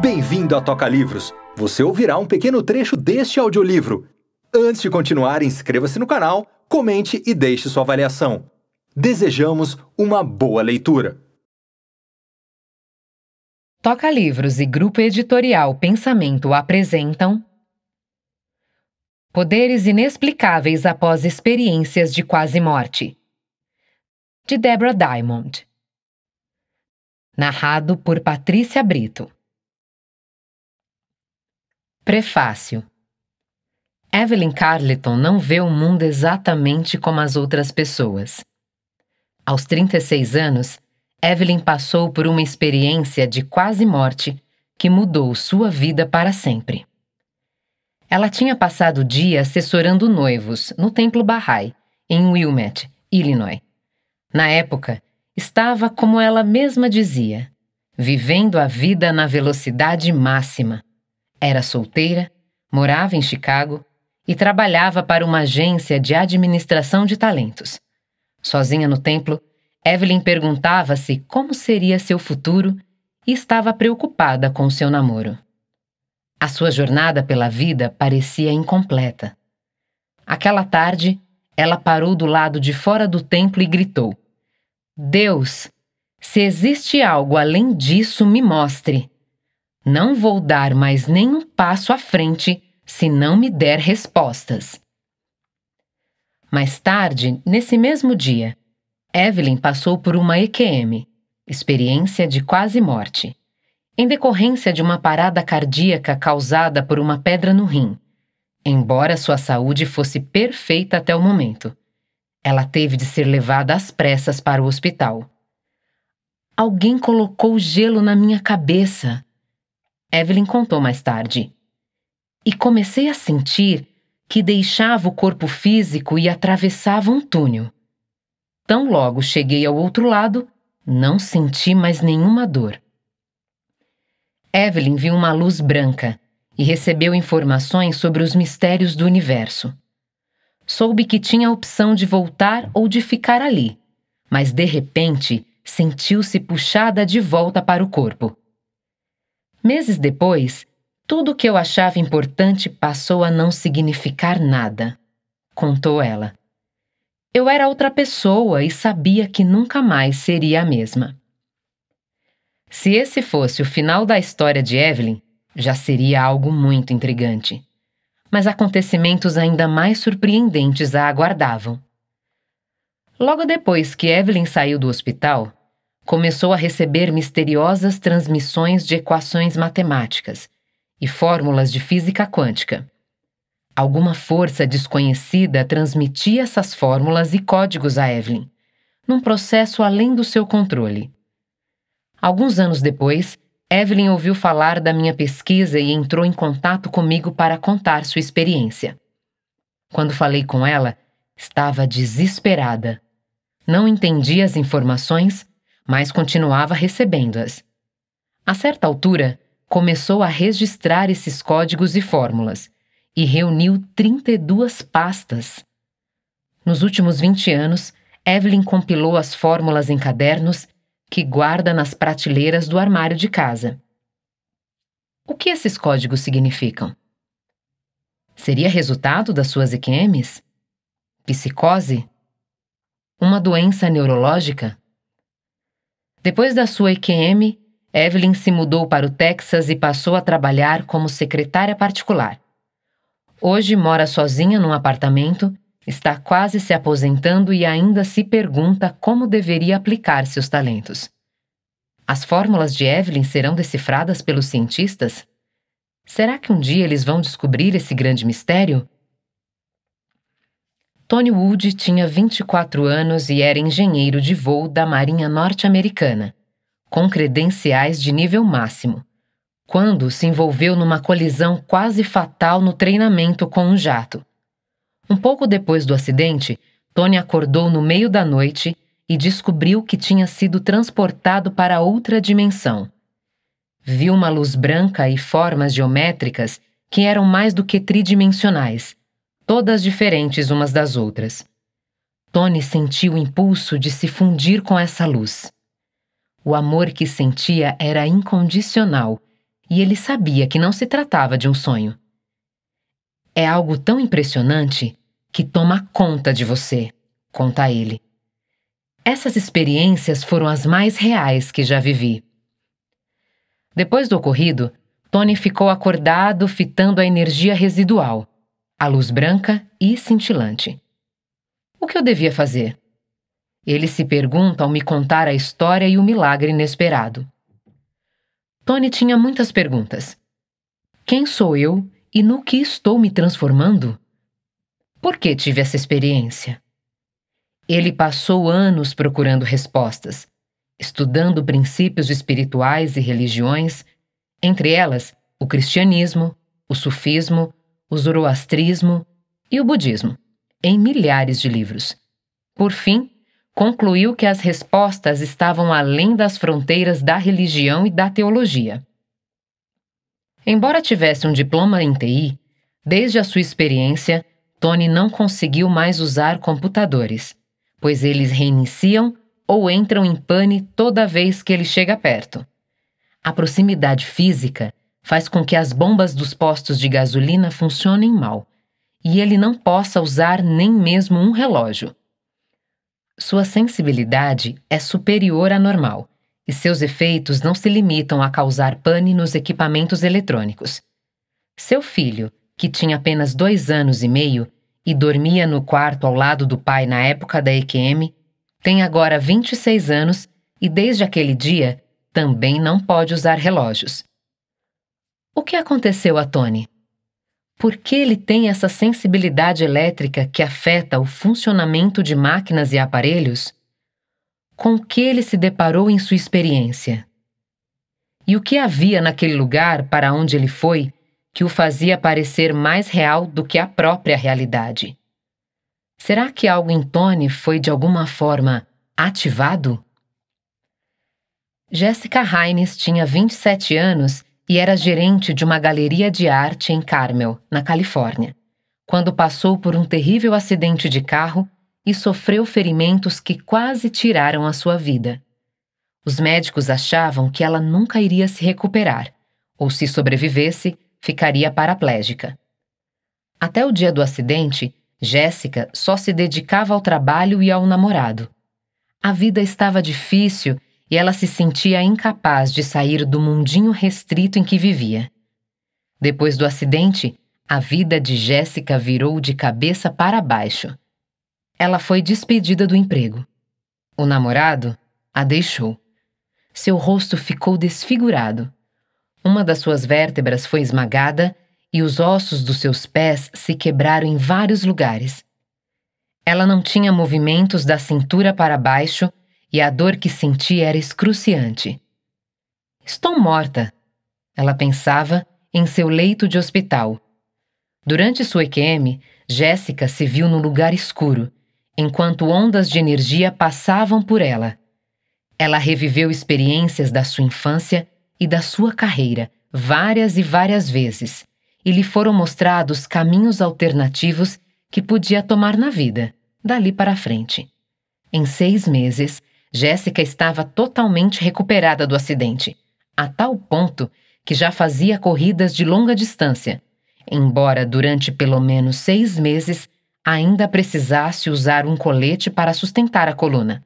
Bem-vindo à Toca Livros. Você ouvirá um pequeno trecho deste audiolivro. Antes de continuar, inscreva-se no canal, comente e deixe sua avaliação. Desejamos uma boa leitura. Toca Livros e Grupo Editorial Pensamento apresentam Poderes Inexplicáveis após Experiências de Quase Morte, de Deborah Diamond. Narrado por Patrícia Brito. Prefácio Evelyn Carleton não vê o mundo exatamente como as outras pessoas. Aos 36 anos, Evelyn passou por uma experiência de quase morte que mudou sua vida para sempre. Ela tinha passado o dia assessorando noivos no Templo Bahá'í, em Wilmette, Illinois. Na época, estava, como ela mesma dizia, vivendo a vida na velocidade máxima era solteira, morava em Chicago e trabalhava para uma agência de administração de talentos. Sozinha no templo, Evelyn perguntava-se como seria seu futuro e estava preocupada com seu namoro. A sua jornada pela vida parecia incompleta. Aquela tarde, ela parou do lado de fora do templo e gritou: Deus, se existe algo além disso, me mostre. Não vou dar mais nenhum passo à frente se não me der respostas. Mais tarde, nesse mesmo dia, Evelyn passou por uma EQM, experiência de quase morte, em decorrência de uma parada cardíaca causada por uma pedra no rim. Embora sua saúde fosse perfeita até o momento, ela teve de ser levada às pressas para o hospital. Alguém colocou gelo na minha cabeça, Evelyn contou mais tarde. E comecei a sentir que deixava o corpo físico e atravessava um túnel. Tão logo cheguei ao outro lado, não senti mais nenhuma dor. Evelyn viu uma luz branca e recebeu informações sobre os mistérios do universo. Soube que tinha a opção de voltar ou de ficar ali, mas de repente sentiu-se puxada de volta para o corpo. Meses depois, tudo o que eu achava importante passou a não significar nada, contou ela. Eu era outra pessoa e sabia que nunca mais seria a mesma. Se esse fosse o final da história de Evelyn, já seria algo muito intrigante. Mas acontecimentos ainda mais surpreendentes a aguardavam. Logo depois que Evelyn saiu do hospital, começou a receber misteriosas transmissões de equações matemáticas e fórmulas de física quântica. Alguma força desconhecida transmitia essas fórmulas e códigos a Evelyn, num processo além do seu controle. Alguns anos depois, Evelyn ouviu falar da minha pesquisa e entrou em contato comigo para contar sua experiência. Quando falei com ela, estava desesperada. Não entendia as informações mas continuava recebendo-as. A certa altura, começou a registrar esses códigos e fórmulas e reuniu 32 pastas. Nos últimos 20 anos, Evelyn compilou as fórmulas em cadernos que guarda nas prateleiras do armário de casa. O que esses códigos significam? Seria resultado das suas IQMs? Psicose? Uma doença neurológica? Depois da sua EQM, Evelyn se mudou para o Texas e passou a trabalhar como secretária particular. Hoje mora sozinha num apartamento, está quase se aposentando e ainda se pergunta como deveria aplicar seus talentos. As fórmulas de Evelyn serão decifradas pelos cientistas? Será que um dia eles vão descobrir esse grande mistério? Tony Wood tinha 24 anos e era engenheiro de voo da Marinha Norte-Americana, com credenciais de nível máximo, quando se envolveu numa colisão quase fatal no treinamento com um jato. Um pouco depois do acidente, Tony acordou no meio da noite e descobriu que tinha sido transportado para outra dimensão. Viu uma luz branca e formas geométricas que eram mais do que tridimensionais todas diferentes umas das outras. Tony sentiu o impulso de se fundir com essa luz. O amor que sentia era incondicional e ele sabia que não se tratava de um sonho. É algo tão impressionante que toma conta de você, conta ele. Essas experiências foram as mais reais que já vivi. Depois do ocorrido, Tony ficou acordado fitando a energia residual a luz branca e cintilante. O que eu devia fazer? Ele se pergunta ao me contar a história e o milagre inesperado. Tony tinha muitas perguntas. Quem sou eu e no que estou me transformando? Por que tive essa experiência? Ele passou anos procurando respostas, estudando princípios espirituais e religiões, entre elas o cristianismo, o sufismo, o zoroastrismo e o budismo, em milhares de livros. Por fim, concluiu que as respostas estavam além das fronteiras da religião e da teologia. Embora tivesse um diploma em TI, desde a sua experiência, Tony não conseguiu mais usar computadores, pois eles reiniciam ou entram em pane toda vez que ele chega perto. A proximidade física faz com que as bombas dos postos de gasolina funcionem mal e ele não possa usar nem mesmo um relógio. Sua sensibilidade é superior à normal e seus efeitos não se limitam a causar pane nos equipamentos eletrônicos. Seu filho, que tinha apenas dois anos e meio e dormia no quarto ao lado do pai na época da EQM, tem agora 26 anos e desde aquele dia também não pode usar relógios. O que aconteceu a Tony? Por que ele tem essa sensibilidade elétrica que afeta o funcionamento de máquinas e aparelhos? Com o que ele se deparou em sua experiência? E o que havia naquele lugar para onde ele foi que o fazia parecer mais real do que a própria realidade? Será que algo em Tony foi de alguma forma ativado? Jessica Heines tinha 27 anos e era gerente de uma galeria de arte em Carmel, na Califórnia, quando passou por um terrível acidente de carro e sofreu ferimentos que quase tiraram a sua vida. Os médicos achavam que ela nunca iria se recuperar, ou se sobrevivesse, ficaria paraplégica. Até o dia do acidente, Jéssica só se dedicava ao trabalho e ao namorado. A vida estava difícil e ela se sentia incapaz de sair do mundinho restrito em que vivia. Depois do acidente, a vida de Jéssica virou de cabeça para baixo. Ela foi despedida do emprego. O namorado a deixou. Seu rosto ficou desfigurado. Uma das suas vértebras foi esmagada e os ossos dos seus pés se quebraram em vários lugares. Ela não tinha movimentos da cintura para baixo e a dor que senti era excruciante. Estou morta, ela pensava em seu leito de hospital. Durante sua EQM, Jéssica se viu num lugar escuro, enquanto ondas de energia passavam por ela. Ela reviveu experiências da sua infância e da sua carreira várias e várias vezes, e lhe foram mostrados caminhos alternativos que podia tomar na vida, dali para frente. Em seis meses, Jéssica estava totalmente recuperada do acidente, a tal ponto que já fazia corridas de longa distância, embora durante pelo menos seis meses ainda precisasse usar um colete para sustentar a coluna.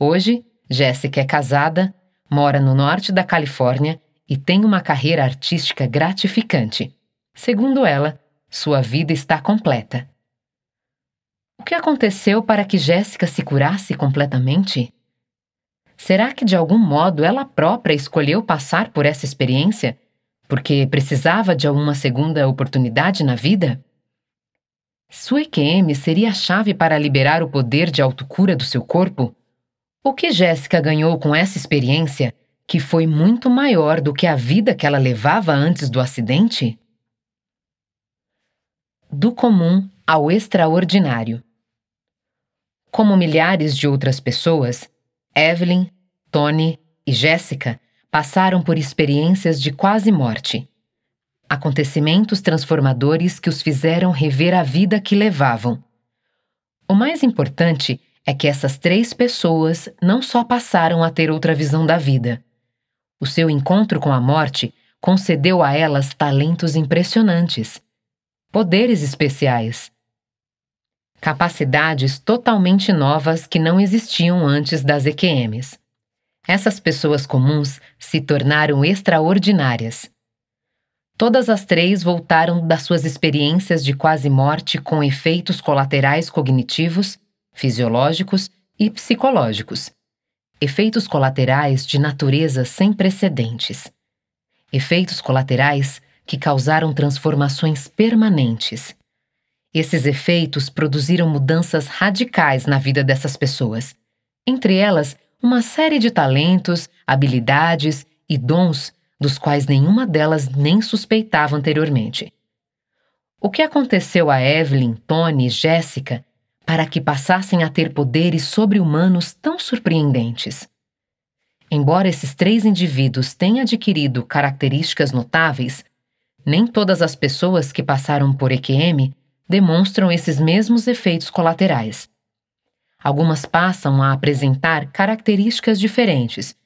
Hoje, Jéssica é casada, mora no norte da Califórnia e tem uma carreira artística gratificante. Segundo ela, sua vida está completa. O que aconteceu para que Jéssica se curasse completamente? Será que de algum modo ela própria escolheu passar por essa experiência porque precisava de alguma segunda oportunidade na vida? Sua EQM seria a chave para liberar o poder de autocura do seu corpo? O que Jéssica ganhou com essa experiência, que foi muito maior do que a vida que ela levava antes do acidente? Do comum ao extraordinário. Como milhares de outras pessoas, Evelyn, Tony e Jéssica passaram por experiências de quase morte. Acontecimentos transformadores que os fizeram rever a vida que levavam. O mais importante é que essas três pessoas não só passaram a ter outra visão da vida. O seu encontro com a morte concedeu a elas talentos impressionantes, poderes especiais capacidades totalmente novas que não existiam antes das EQMs. Essas pessoas comuns se tornaram extraordinárias. Todas as três voltaram das suas experiências de quase morte com efeitos colaterais cognitivos, fisiológicos e psicológicos. Efeitos colaterais de natureza sem precedentes. Efeitos colaterais que causaram transformações permanentes. Esses efeitos produziram mudanças radicais na vida dessas pessoas, entre elas, uma série de talentos, habilidades e dons dos quais nenhuma delas nem suspeitava anteriormente. O que aconteceu a Evelyn, Tony e Jéssica para que passassem a ter poderes sobre-humanos tão surpreendentes? Embora esses três indivíduos tenham adquirido características notáveis, nem todas as pessoas que passaram por EQM demonstram esses mesmos efeitos colaterais. Algumas passam a apresentar características diferentes,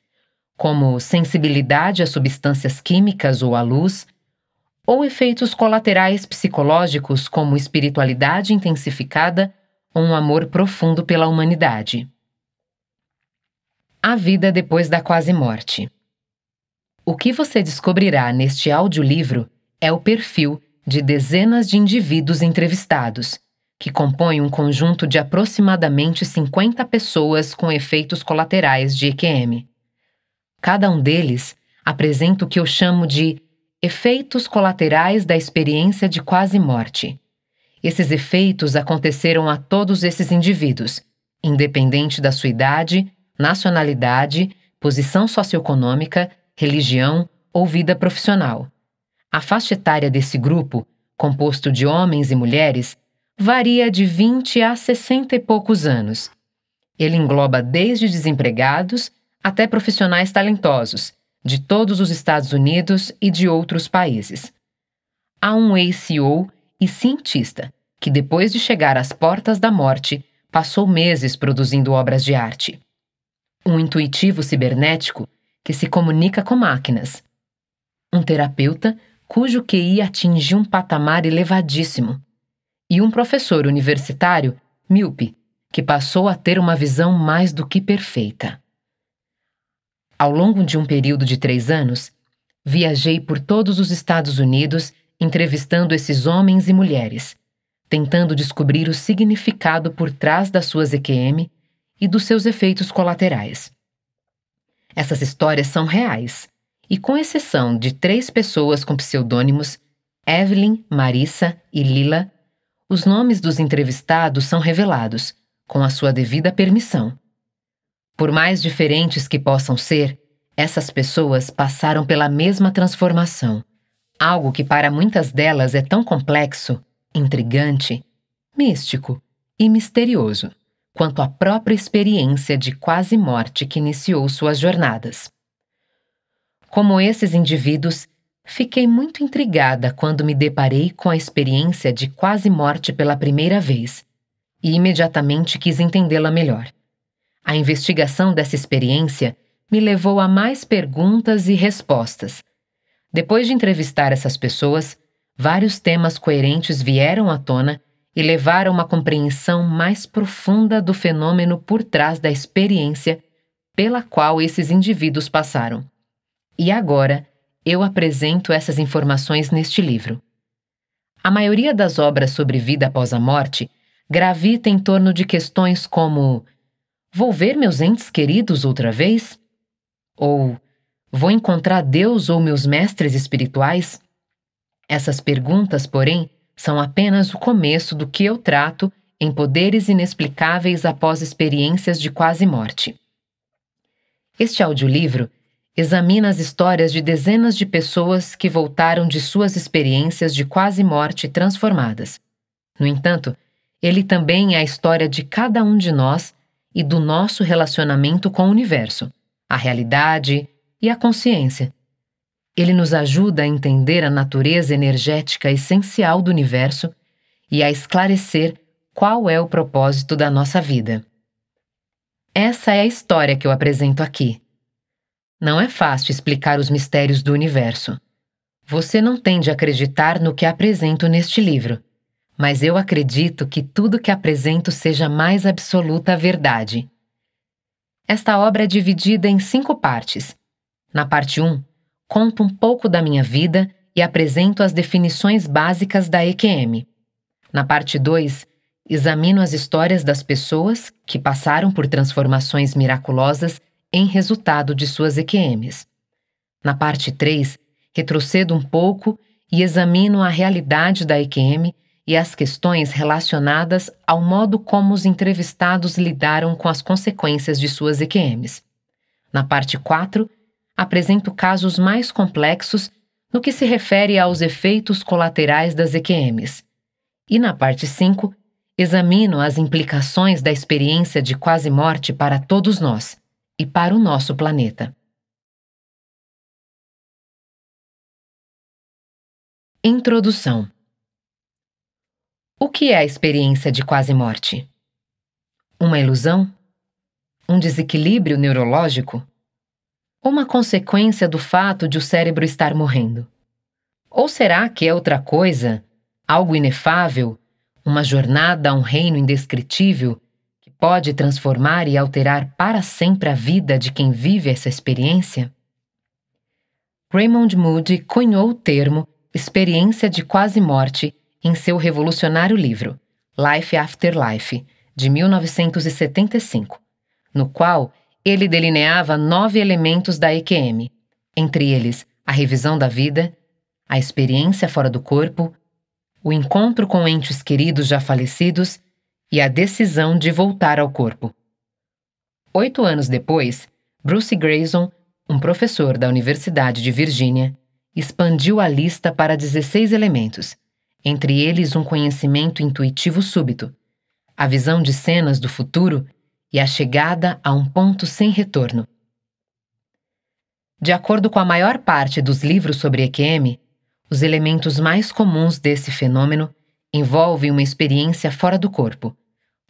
como sensibilidade a substâncias químicas ou à luz, ou efeitos colaterais psicológicos, como espiritualidade intensificada ou um amor profundo pela humanidade. A vida depois da quase-morte. O que você descobrirá neste audiolivro é o perfil de dezenas de indivíduos entrevistados, que compõem um conjunto de aproximadamente 50 pessoas com efeitos colaterais de EQM. Cada um deles apresenta o que eu chamo de efeitos colaterais da experiência de quase morte. Esses efeitos aconteceram a todos esses indivíduos, independente da sua idade, nacionalidade, posição socioeconômica, religião ou vida profissional. A faixa etária desse grupo, composto de homens e mulheres, varia de 20 a 60 e poucos anos. Ele engloba desde desempregados até profissionais talentosos, de todos os Estados Unidos e de outros países. Há um ex-CEO e cientista que, depois de chegar às portas da morte, passou meses produzindo obras de arte. Um intuitivo cibernético que se comunica com máquinas. Um terapeuta cujo QI atingiu um patamar elevadíssimo, e um professor universitário, míope, que passou a ter uma visão mais do que perfeita. Ao longo de um período de três anos, viajei por todos os Estados Unidos entrevistando esses homens e mulheres, tentando descobrir o significado por trás das suas EQM e dos seus efeitos colaterais. Essas histórias são reais e com exceção de três pessoas com pseudônimos, Evelyn, Marissa e Lila, os nomes dos entrevistados são revelados, com a sua devida permissão. Por mais diferentes que possam ser, essas pessoas passaram pela mesma transformação, algo que para muitas delas é tão complexo, intrigante, místico e misterioso quanto a própria experiência de quase morte que iniciou suas jornadas. Como esses indivíduos, fiquei muito intrigada quando me deparei com a experiência de quase morte pela primeira vez e imediatamente quis entendê-la melhor. A investigação dessa experiência me levou a mais perguntas e respostas. Depois de entrevistar essas pessoas, vários temas coerentes vieram à tona e levaram a uma compreensão mais profunda do fenômeno por trás da experiência pela qual esses indivíduos passaram. E agora, eu apresento essas informações neste livro. A maioria das obras sobre vida após a morte gravita em torno de questões como: Vou ver meus entes queridos outra vez? Ou Vou encontrar Deus ou meus mestres espirituais? Essas perguntas, porém, são apenas o começo do que eu trato em Poderes Inexplicáveis após Experiências de Quase Morte. Este audiolivro examina as histórias de dezenas de pessoas que voltaram de suas experiências de quase morte transformadas. No entanto, ele também é a história de cada um de nós e do nosso relacionamento com o universo, a realidade e a consciência. Ele nos ajuda a entender a natureza energética essencial do universo e a esclarecer qual é o propósito da nossa vida. Essa é a história que eu apresento aqui. Não é fácil explicar os mistérios do universo. Você não tem de acreditar no que apresento neste livro, mas eu acredito que tudo que apresento seja mais absoluta verdade. Esta obra é dividida em cinco partes. Na parte 1, um, conto um pouco da minha vida e apresento as definições básicas da EQM. Na parte 2, examino as histórias das pessoas que passaram por transformações miraculosas em resultado de suas EQMs. Na parte 3, retrocedo um pouco e examino a realidade da EQM e as questões relacionadas ao modo como os entrevistados lidaram com as consequências de suas EQMs. Na parte 4, apresento casos mais complexos no que se refere aos efeitos colaterais das EQMs. E na parte 5, examino as implicações da experiência de quase morte para todos nós, e para o nosso planeta. Introdução O que é a experiência de quase morte? Uma ilusão? Um desequilíbrio neurológico? Uma consequência do fato de o cérebro estar morrendo? Ou será que é outra coisa, algo inefável, uma jornada a um reino indescritível pode transformar e alterar para sempre a vida de quem vive essa experiência? Raymond Moody cunhou o termo Experiência de Quase Morte em seu revolucionário livro Life After Life, de 1975, no qual ele delineava nove elementos da EQM, entre eles a revisão da vida, a experiência fora do corpo, o encontro com entes queridos já falecidos e a decisão de voltar ao corpo. Oito anos depois, Bruce Grayson, um professor da Universidade de Virgínia, expandiu a lista para 16 elementos, entre eles um conhecimento intuitivo súbito, a visão de cenas do futuro e a chegada a um ponto sem retorno. De acordo com a maior parte dos livros sobre EQM, os elementos mais comuns desse fenômeno Envolve uma experiência fora do corpo,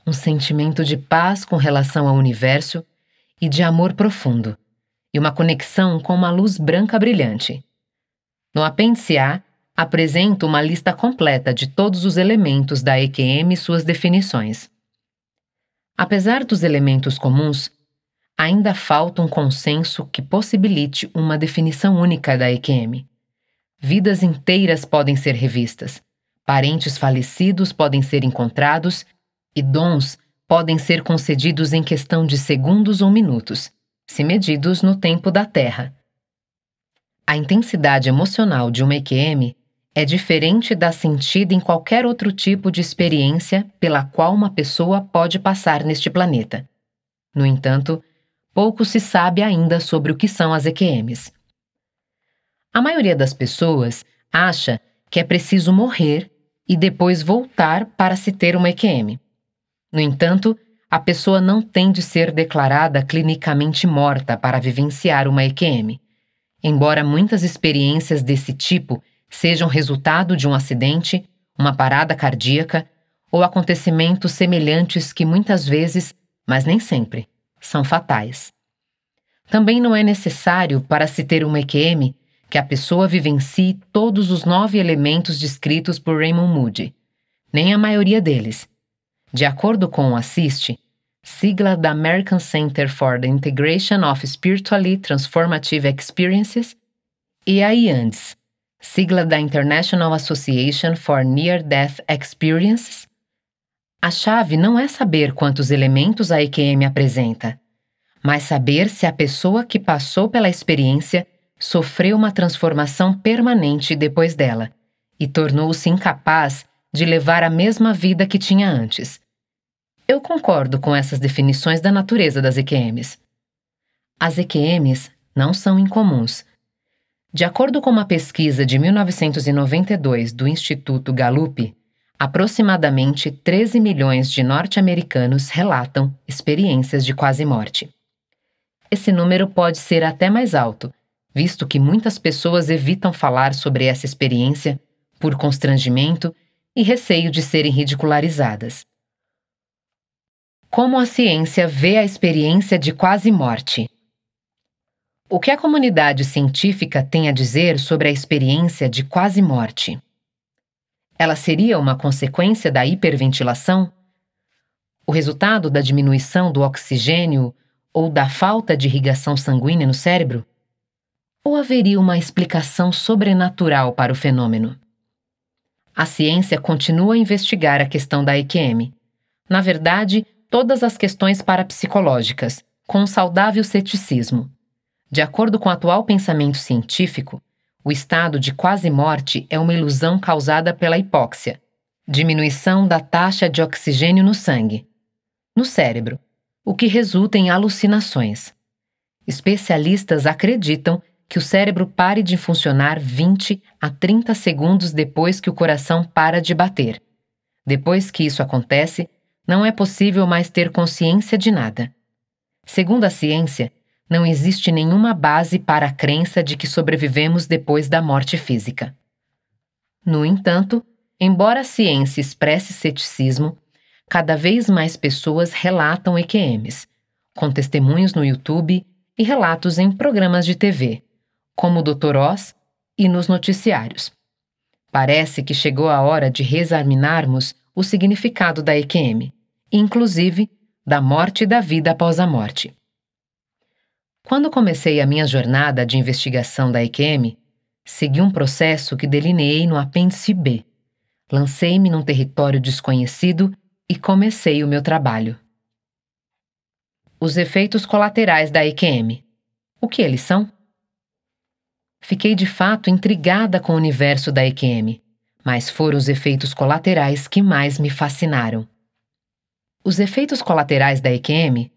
um sentimento de paz com relação ao universo e de amor profundo, e uma conexão com uma luz branca brilhante. No apêndice A, apresento uma lista completa de todos os elementos da EQM e suas definições. Apesar dos elementos comuns, ainda falta um consenso que possibilite uma definição única da EQM. Vidas inteiras podem ser revistas, parentes falecidos podem ser encontrados e dons podem ser concedidos em questão de segundos ou minutos, se medidos no tempo da Terra. A intensidade emocional de uma EQM é diferente da sentida em qualquer outro tipo de experiência pela qual uma pessoa pode passar neste planeta. No entanto, pouco se sabe ainda sobre o que são as EQMs. A maioria das pessoas acha que é preciso morrer e depois voltar para se ter uma EQM. No entanto, a pessoa não tem de ser declarada clinicamente morta para vivenciar uma EQM. Embora muitas experiências desse tipo sejam resultado de um acidente, uma parada cardíaca ou acontecimentos semelhantes que muitas vezes, mas nem sempre, são fatais. Também não é necessário, para se ter uma EQM, que a pessoa vivencie todos os nove elementos descritos por Raymond Moody, nem a maioria deles. De acordo com o Assiste, sigla da American Center for the Integration of Spiritually Transformative Experiences, e a antes, sigla da International Association for Near-Death Experiences, a chave não é saber quantos elementos a EQM apresenta, mas saber se a pessoa que passou pela experiência sofreu uma transformação permanente depois dela e tornou-se incapaz de levar a mesma vida que tinha antes. Eu concordo com essas definições da natureza das EQMs. As EQMs não são incomuns. De acordo com uma pesquisa de 1992 do Instituto Gallup, aproximadamente 13 milhões de norte-americanos relatam experiências de quase morte. Esse número pode ser até mais alto, visto que muitas pessoas evitam falar sobre essa experiência por constrangimento e receio de serem ridicularizadas. Como a ciência vê a experiência de quase morte? O que a comunidade científica tem a dizer sobre a experiência de quase morte? Ela seria uma consequência da hiperventilação? O resultado da diminuição do oxigênio ou da falta de irrigação sanguínea no cérebro? Ou haveria uma explicação sobrenatural para o fenômeno? A ciência continua a investigar a questão da EQM. Na verdade, todas as questões parapsicológicas, com um saudável ceticismo. De acordo com o atual pensamento científico, o estado de quase morte é uma ilusão causada pela hipóxia, diminuição da taxa de oxigênio no sangue, no cérebro, o que resulta em alucinações. Especialistas acreditam que o cérebro pare de funcionar 20 a 30 segundos depois que o coração para de bater. Depois que isso acontece, não é possível mais ter consciência de nada. Segundo a ciência, não existe nenhuma base para a crença de que sobrevivemos depois da morte física. No entanto, embora a ciência expresse ceticismo, cada vez mais pessoas relatam EQMs, com testemunhos no YouTube e relatos em programas de TV como o Dr. Oz, e nos noticiários. Parece que chegou a hora de reexaminarmos o significado da EQM, inclusive da morte e da vida após a morte. Quando comecei a minha jornada de investigação da EQM, segui um processo que delineei no apêndice B. Lancei-me num território desconhecido e comecei o meu trabalho. Os efeitos colaterais da EQM. O que eles são? Fiquei de fato intrigada com o universo da EQM, mas foram os efeitos colaterais que mais me fascinaram. Os efeitos colaterais da EQM,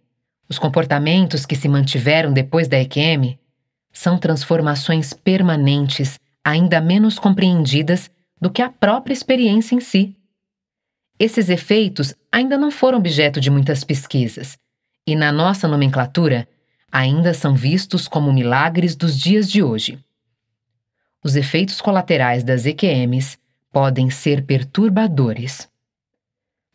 os comportamentos que se mantiveram depois da EQM, são transformações permanentes, ainda menos compreendidas do que a própria experiência em si. Esses efeitos ainda não foram objeto de muitas pesquisas, e na nossa nomenclatura, ainda são vistos como milagres dos dias de hoje os efeitos colaterais das EQMs podem ser perturbadores.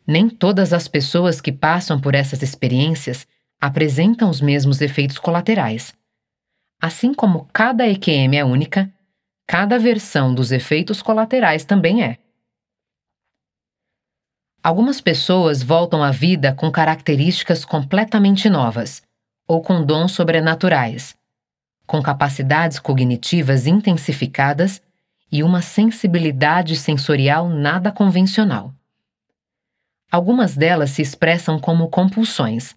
Nem todas as pessoas que passam por essas experiências apresentam os mesmos efeitos colaterais. Assim como cada EQM é única, cada versão dos efeitos colaterais também é. Algumas pessoas voltam à vida com características completamente novas ou com dons sobrenaturais, com capacidades cognitivas intensificadas e uma sensibilidade sensorial nada convencional. Algumas delas se expressam como compulsões.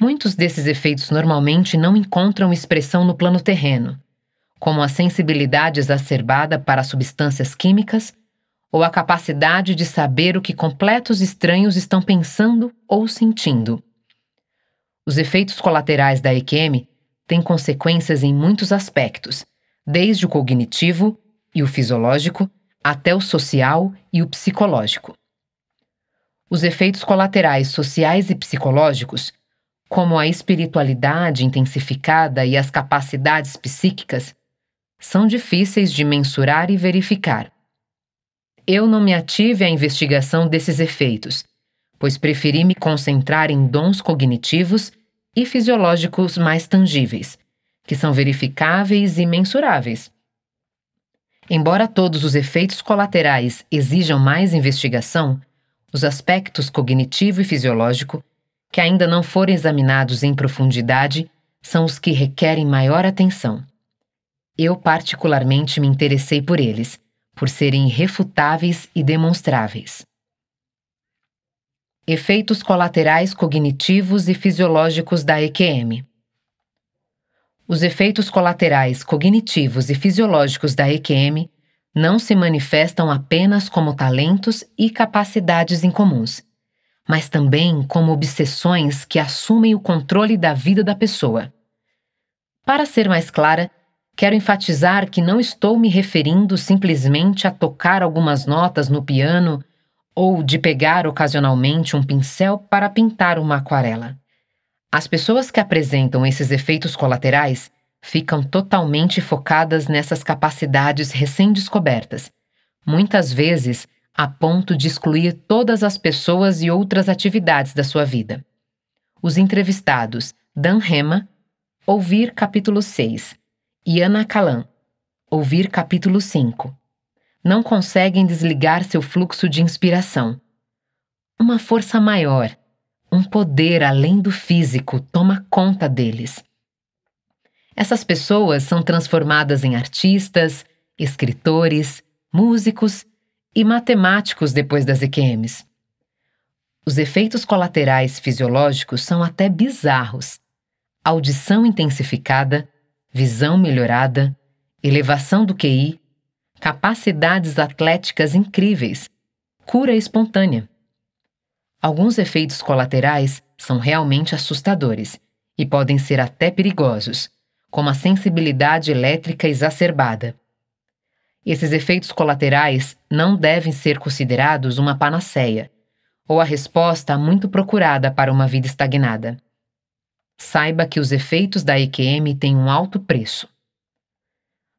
Muitos desses efeitos normalmente não encontram expressão no plano terreno, como a sensibilidade exacerbada para substâncias químicas ou a capacidade de saber o que completos estranhos estão pensando ou sentindo. Os efeitos colaterais da EQM tem consequências em muitos aspectos, desde o cognitivo e o fisiológico até o social e o psicológico. Os efeitos colaterais sociais e psicológicos, como a espiritualidade intensificada e as capacidades psíquicas, são difíceis de mensurar e verificar. Eu não me ative à investigação desses efeitos, pois preferi me concentrar em dons cognitivos e fisiológicos mais tangíveis, que são verificáveis e mensuráveis. Embora todos os efeitos colaterais exijam mais investigação, os aspectos cognitivo e fisiológico, que ainda não foram examinados em profundidade, são os que requerem maior atenção. Eu, particularmente, me interessei por eles, por serem irrefutáveis e demonstráveis. Efeitos colaterais cognitivos e fisiológicos da EQM. Os efeitos colaterais cognitivos e fisiológicos da EQM não se manifestam apenas como talentos e capacidades incomuns, mas também como obsessões que assumem o controle da vida da pessoa. Para ser mais clara, quero enfatizar que não estou me referindo simplesmente a tocar algumas notas no piano ou de pegar ocasionalmente um pincel para pintar uma aquarela. As pessoas que apresentam esses efeitos colaterais ficam totalmente focadas nessas capacidades recém-descobertas, muitas vezes a ponto de excluir todas as pessoas e outras atividades da sua vida. Os entrevistados Dan Rema, Ouvir capítulo 6, e Ana Calan, Ouvir capítulo 5 não conseguem desligar seu fluxo de inspiração. Uma força maior, um poder além do físico toma conta deles. Essas pessoas são transformadas em artistas, escritores, músicos e matemáticos depois das EQMs. Os efeitos colaterais fisiológicos são até bizarros. Audição intensificada, visão melhorada, elevação do QI, capacidades atléticas incríveis, cura espontânea. Alguns efeitos colaterais são realmente assustadores e podem ser até perigosos, como a sensibilidade elétrica exacerbada. Esses efeitos colaterais não devem ser considerados uma panaceia ou a resposta muito procurada para uma vida estagnada. Saiba que os efeitos da EQM têm um alto preço.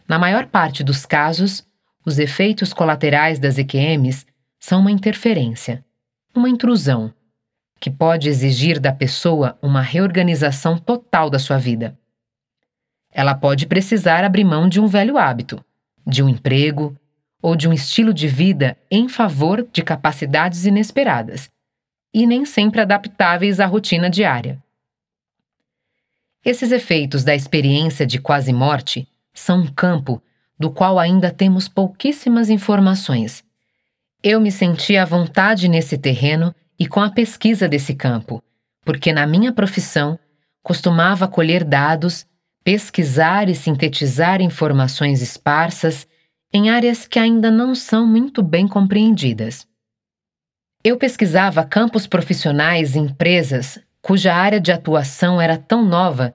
Na maior parte dos casos, os efeitos colaterais das EQMs são uma interferência, uma intrusão, que pode exigir da pessoa uma reorganização total da sua vida. Ela pode precisar abrir mão de um velho hábito, de um emprego ou de um estilo de vida em favor de capacidades inesperadas e nem sempre adaptáveis à rotina diária. Esses efeitos da experiência de quase morte são um campo do qual ainda temos pouquíssimas informações. Eu me senti à vontade nesse terreno e com a pesquisa desse campo, porque na minha profissão costumava colher dados, pesquisar e sintetizar informações esparsas em áreas que ainda não são muito bem compreendidas. Eu pesquisava campos profissionais e empresas cuja área de atuação era tão nova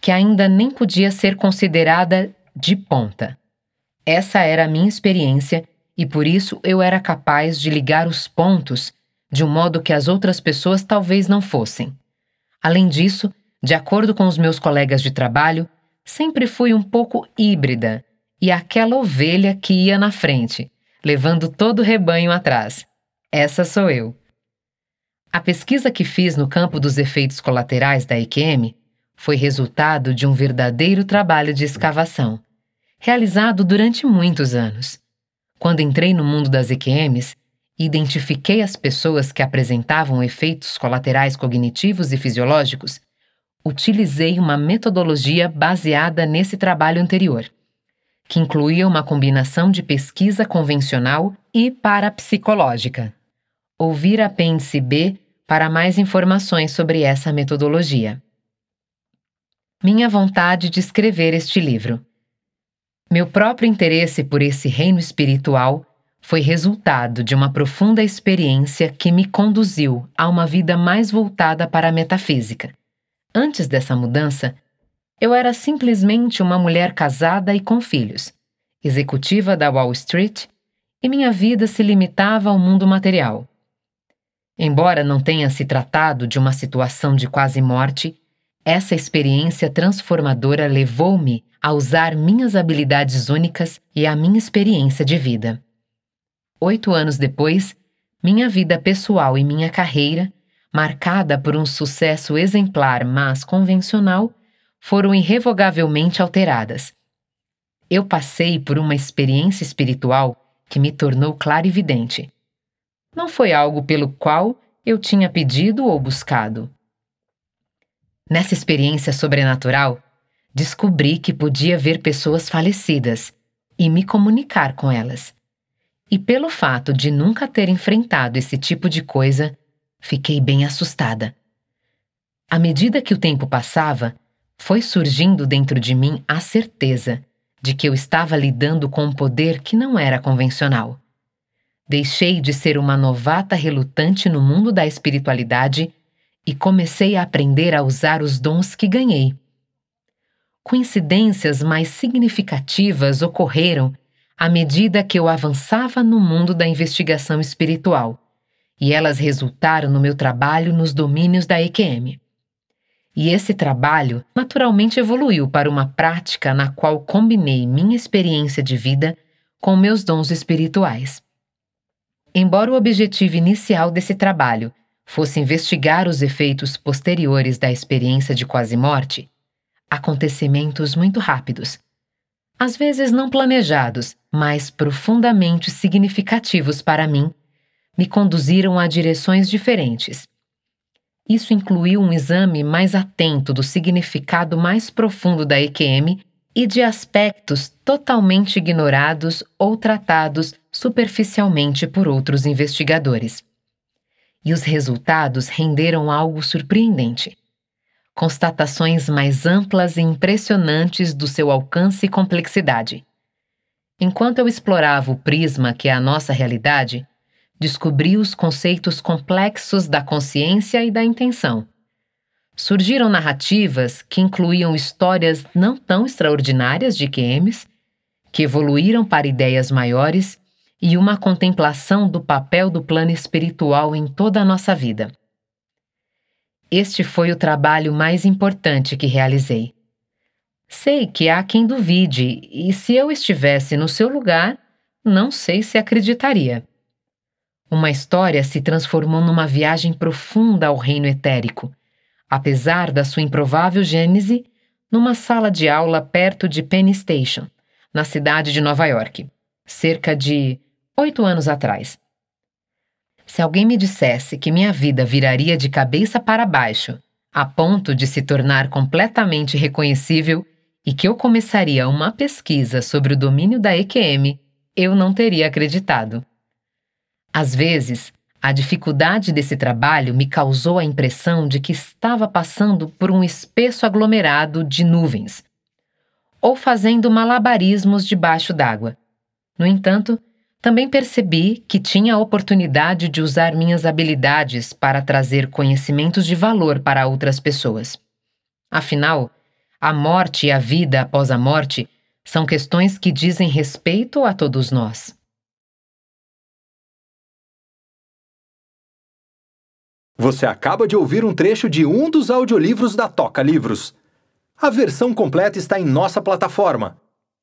que ainda nem podia ser considerada de ponta. Essa era a minha experiência e por isso eu era capaz de ligar os pontos de um modo que as outras pessoas talvez não fossem. Além disso, de acordo com os meus colegas de trabalho, sempre fui um pouco híbrida e aquela ovelha que ia na frente, levando todo o rebanho atrás. Essa sou eu. A pesquisa que fiz no campo dos efeitos colaterais da IQM foi resultado de um verdadeiro trabalho de escavação realizado durante muitos anos. Quando entrei no mundo das EQMs, identifiquei as pessoas que apresentavam efeitos colaterais cognitivos e fisiológicos, utilizei uma metodologia baseada nesse trabalho anterior, que incluía uma combinação de pesquisa convencional e parapsicológica. Ouvir apêndice B para mais informações sobre essa metodologia. Minha vontade de escrever este livro. Meu próprio interesse por esse reino espiritual foi resultado de uma profunda experiência que me conduziu a uma vida mais voltada para a metafísica. Antes dessa mudança, eu era simplesmente uma mulher casada e com filhos, executiva da Wall Street, e minha vida se limitava ao mundo material. Embora não tenha se tratado de uma situação de quase morte, essa experiência transformadora levou-me a usar minhas habilidades únicas e a minha experiência de vida. Oito anos depois, minha vida pessoal e minha carreira, marcada por um sucesso exemplar mas convencional, foram irrevogavelmente alteradas. Eu passei por uma experiência espiritual que me tornou clarividente. Não foi algo pelo qual eu tinha pedido ou buscado. Nessa experiência sobrenatural, descobri que podia ver pessoas falecidas e me comunicar com elas. E pelo fato de nunca ter enfrentado esse tipo de coisa, fiquei bem assustada. À medida que o tempo passava, foi surgindo dentro de mim a certeza de que eu estava lidando com um poder que não era convencional. Deixei de ser uma novata relutante no mundo da espiritualidade e comecei a aprender a usar os dons que ganhei coincidências mais significativas ocorreram à medida que eu avançava no mundo da investigação espiritual, e elas resultaram no meu trabalho nos domínios da EQM. E esse trabalho naturalmente evoluiu para uma prática na qual combinei minha experiência de vida com meus dons espirituais. Embora o objetivo inicial desse trabalho fosse investigar os efeitos posteriores da experiência de quase-morte, acontecimentos muito rápidos, às vezes não planejados, mas profundamente significativos para mim, me conduziram a direções diferentes. Isso incluiu um exame mais atento do significado mais profundo da EQM e de aspectos totalmente ignorados ou tratados superficialmente por outros investigadores. E os resultados renderam algo surpreendente constatações mais amplas e impressionantes do seu alcance e complexidade. Enquanto eu explorava o prisma que é a nossa realidade, descobri os conceitos complexos da consciência e da intenção. Surgiram narrativas que incluíam histórias não tão extraordinárias de QMs, que evoluíram para ideias maiores e uma contemplação do papel do plano espiritual em toda a nossa vida. Este foi o trabalho mais importante que realizei. Sei que há quem duvide, e se eu estivesse no seu lugar, não sei se acreditaria. Uma história se transformou numa viagem profunda ao reino etérico, apesar da sua improvável gênese, numa sala de aula perto de Penn Station, na cidade de Nova York, cerca de oito anos atrás. Se alguém me dissesse que minha vida viraria de cabeça para baixo, a ponto de se tornar completamente reconhecível, e que eu começaria uma pesquisa sobre o domínio da EQM, eu não teria acreditado. Às vezes, a dificuldade desse trabalho me causou a impressão de que estava passando por um espesso aglomerado de nuvens, ou fazendo malabarismos debaixo d'água. No entanto, também percebi que tinha a oportunidade de usar minhas habilidades para trazer conhecimentos de valor para outras pessoas. Afinal, a morte e a vida após a morte são questões que dizem respeito a todos nós. Você acaba de ouvir um trecho de um dos audiolivros da Toca Livros. A versão completa está em nossa plataforma